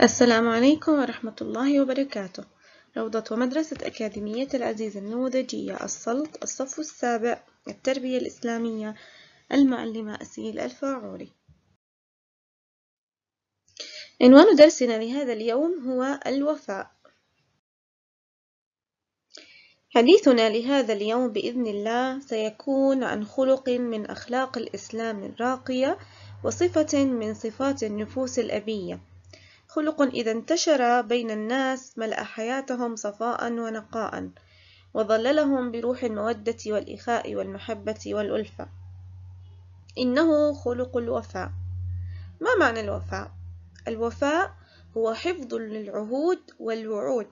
السلام عليكم ورحمة الله وبركاته روضة ومدرسة أكاديمية العزيز النموذجية السلط الصف السابع التربية الإسلامية المعلمة أسيل الفاعوري عنوان درسنا لهذا اليوم هو الوفاء حديثنا لهذا اليوم بإذن الله سيكون عن خلق من أخلاق الإسلام الراقية وصفة من صفات النفوس الأبية خلق إذا انتشر بين الناس ملأ حياتهم صفاء ونقاء وظللهم بروح المودة والإخاء والمحبة والألفة إنه خلق الوفاء ما معنى الوفاء؟ الوفاء هو حفظ للعهود والوعود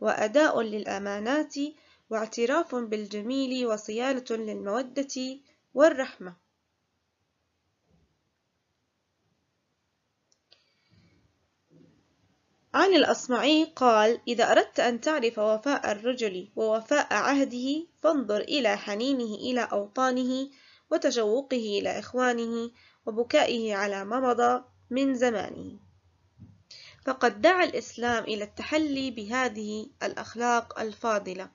وأداء للأمانات واعتراف بالجميل وصيانة للمودة والرحمة عن الأصمعي قال إذا أردت أن تعرف وفاء الرجل ووفاء عهده فانظر إلى حنينه إلى أوطانه وتشوقه إلى إخوانه وبكائه على ما مضى من زمانه فقد دعا الإسلام إلى التحلي بهذه الأخلاق الفاضلة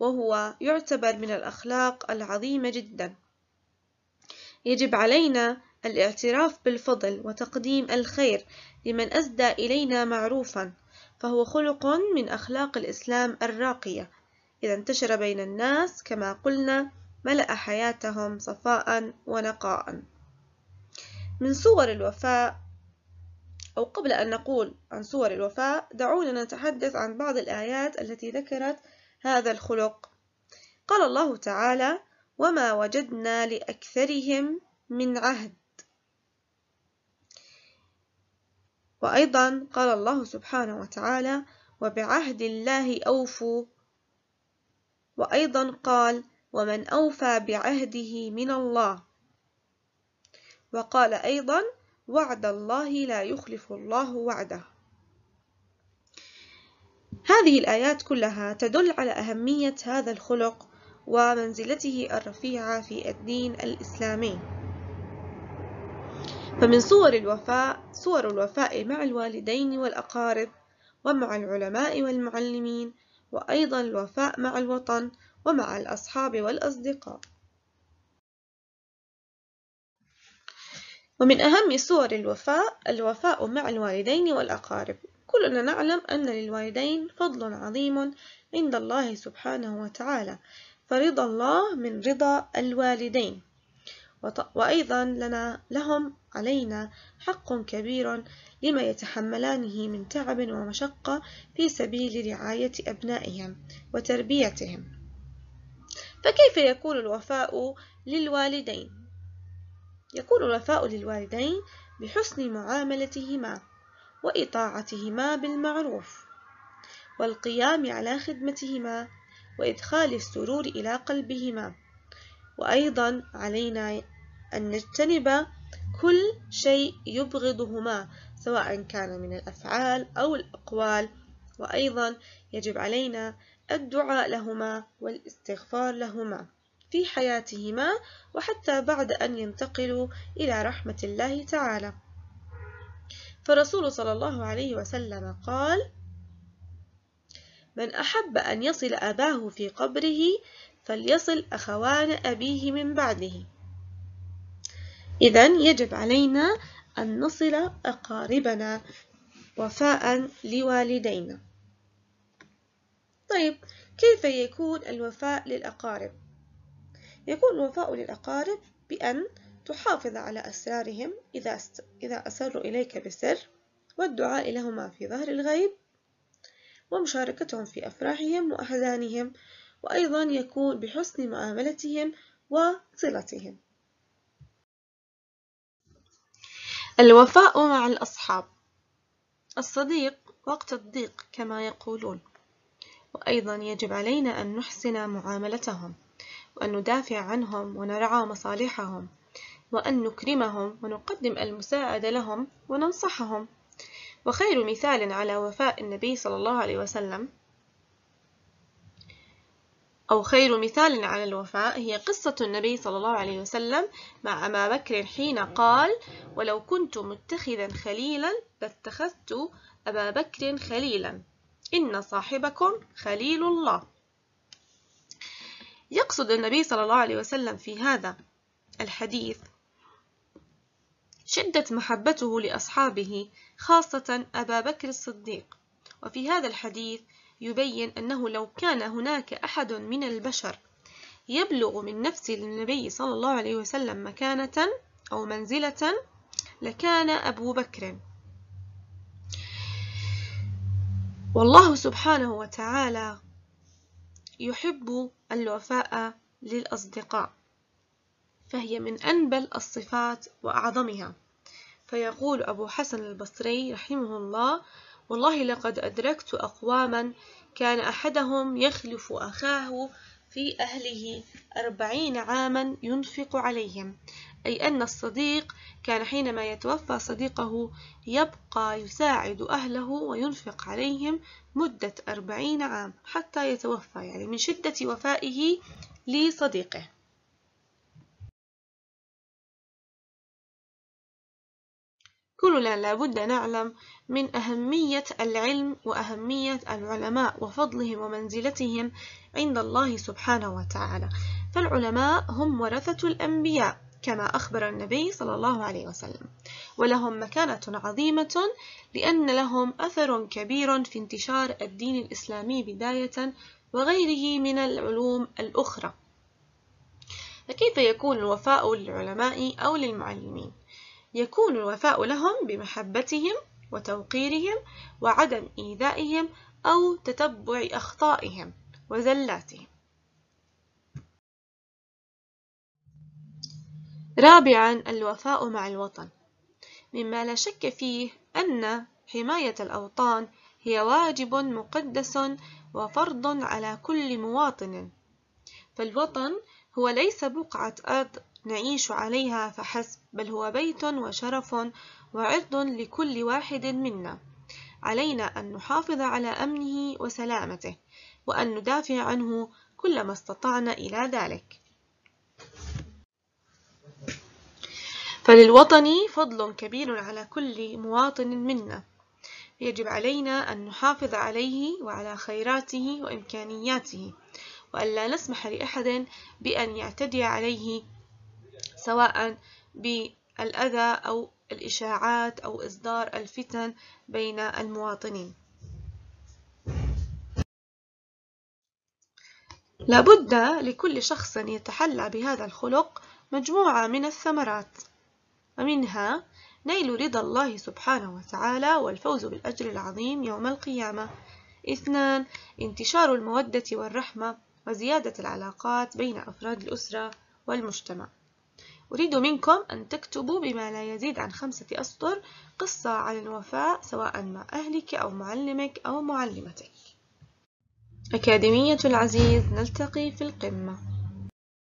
وهو يعتبر من الأخلاق العظيمة جدا يجب علينا الاعتراف بالفضل وتقديم الخير لمن أسدى إلينا معروفا فهو خلق من أخلاق الإسلام الراقية إذا انتشر بين الناس كما قلنا ملأ حياتهم صفاء ونقاء من صور الوفاء أو قبل أن نقول عن صور الوفاء دعونا نتحدث عن بعض الآيات التي ذكرت هذا الخلق قال الله تعالى وما وجدنا لأكثرهم من عهد وأيضا قال الله سبحانه وتعالى وبعهد الله أوفوا وأيضا قال ومن أوفى بعهده من الله وقال أيضا وعد الله لا يخلف الله وعده هذه الآيات كلها تدل على أهمية هذا الخلق ومنزلته الرفيعة في الدين الإسلامي فمن صور الوفاء صور الوفاء مع الوالدين والأقارب ومع العلماء والمعلمين وأيضا الوفاء مع الوطن ومع الأصحاب والأصدقاء ومن أهم صور الوفاء الوفاء مع الوالدين والأقارب كلنا نعلم أن للوالدين فضل عظيم عند الله سبحانه وتعالى فرضا الله من رضا الوالدين وأيضا لنا لهم علينا حق كبير لما يتحملانه من تعب ومشقة في سبيل رعاية أبنائهم وتربيتهم فكيف يكون الوفاء للوالدين؟ يكون الوفاء للوالدين بحسن معاملتهما وإطاعتهما بالمعروف والقيام على خدمتهما وإدخال السرور إلى قلبهما وأيضا علينا أن نجتنب كل شيء يبغضهما سواء كان من الأفعال أو الأقوال وأيضا يجب علينا الدعاء لهما والاستغفار لهما في حياتهما وحتى بعد أن ينتقلوا إلى رحمة الله تعالى فالرسول صلى الله عليه وسلم قال من أحب أن يصل أباه في قبره فليصل أخوان أبيه من بعده إذا يجب علينا أن نصل أقاربنا وفاء لوالدينا طيب كيف يكون الوفاء للأقارب؟ يكون الوفاء للأقارب بأن تحافظ على أسرارهم إذا إذا أسروا إليك بسر والدعاء لهما في ظهر الغيب ومشاركتهم في أفراحهم وأحزانهم وأيضا يكون بحسن معاملتهم وصلتهم الوفاء مع الأصحاب الصديق وقت الضيق كما يقولون وأيضا يجب علينا أن نحسن معاملتهم وأن ندافع عنهم ونرعى مصالحهم وأن نكرمهم ونقدم المساعدة لهم وننصحهم وخير مثال على وفاء النبي صلى الله عليه وسلم أو خير مثال على الوفاء هي قصة النبي صلى الله عليه وسلم مع أبا بكر حين قال ولو كنت متخذا خليلا لاتخذت أبا بكر خليلا إن صاحبكم خليل الله يقصد النبي صلى الله عليه وسلم في هذا الحديث شدة محبته لأصحابه خاصة أبا بكر الصديق وفي هذا الحديث يبين أنه لو كان هناك أحد من البشر يبلغ من نفس النبي صلى الله عليه وسلم مكانة أو منزلة لكان أبو بكر والله سبحانه وتعالى يحب الوفاء للأصدقاء فهي من أنبل الصفات وأعظمها فيقول أبو حسن البصري رحمه الله والله لقد أدركت أقواما كان أحدهم يخلف أخاه في أهله أربعين عاما ينفق عليهم أي أن الصديق كان حينما يتوفى صديقه يبقى يساعد أهله وينفق عليهم مدة أربعين عام حتى يتوفى يعني من شدة وفائه لصديقه كلنا لابد نعلم من أهمية العلم وأهمية العلماء وفضلهم ومنزلتهم عند الله سبحانه وتعالى فالعلماء هم ورثة الأنبياء كما أخبر النبي صلى الله عليه وسلم ولهم مكانة عظيمة لأن لهم أثر كبير في انتشار الدين الإسلامي بداية وغيره من العلوم الأخرى فكيف يكون الوفاء للعلماء أو للمعلمين؟ يكون الوفاء لهم بمحبتهم وتوقيرهم وعدم إيذائهم أو تتبع أخطائهم وزلاتهم رابعا الوفاء مع الوطن مما لا شك فيه أن حماية الأوطان هي واجب مقدس وفرض على كل مواطن فالوطن هو ليس بقعة أرض نعيش عليها فحسب بل هو بيت وشرف وعرض لكل واحد منا علينا أن نحافظ على أمنه وسلامته وأن ندافع عنه كلما استطعنا إلى ذلك فللوطن فضل كبير على كل مواطن منا يجب علينا أن نحافظ عليه وعلى خيراته وإمكانياته وألا نسمح لأحد بأن يعتدي عليه سواء بالأذى أو الإشاعات أو إصدار الفتن بين المواطنين لابد لكل شخص يتحلى بهذا الخلق مجموعة من الثمرات ومنها نيل رضا الله سبحانه وتعالى والفوز بالأجر العظيم يوم القيامة اثنان انتشار المودة والرحمة وزيادة العلاقات بين أفراد الأسرة والمجتمع أريد منكم أن تكتبوا بما لا يزيد عن خمسة أسطر قصة عن الوفاء سواء مع أهلك أو معلمك أو معلمتك أكاديمية العزيز نلتقي في القمة